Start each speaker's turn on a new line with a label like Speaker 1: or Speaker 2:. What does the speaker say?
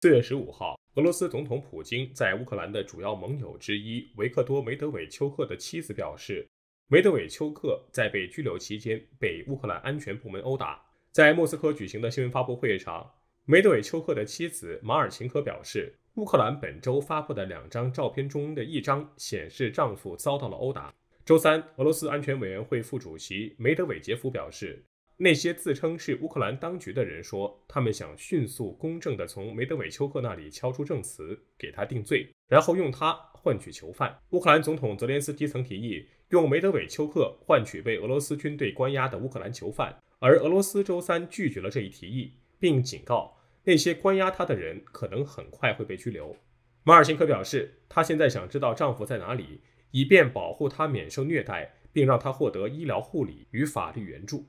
Speaker 1: 四月十五号，俄罗斯总统普京在乌克兰的主要盟友之一维克多·梅德韦丘克的妻子表示，梅德韦丘克在被拘留期间被乌克兰安全部门殴打。在莫斯科举行的新闻发布会上，梅德韦丘克的妻子马尔琴科表示，乌克兰本周发布的两张照片中的一张显示丈夫遭到了殴打。周三，俄罗斯安全委员会副主席梅德韦杰夫表示。那些自称是乌克兰当局的人说，他们想迅速公正地从梅德韦丘克那里敲出证词，给他定罪，然后用他换取囚犯。乌克兰总统泽连斯基曾提议用梅德韦丘克换取被俄罗斯军队关押的乌克兰囚犯，而俄罗斯周三拒绝了这一提议，并警告那些关押他的人可能很快会被拘留。马尔辛科表示，她现在想知道丈夫在哪里，以便保护他免受虐待，并让他获得医疗护理与法律援助。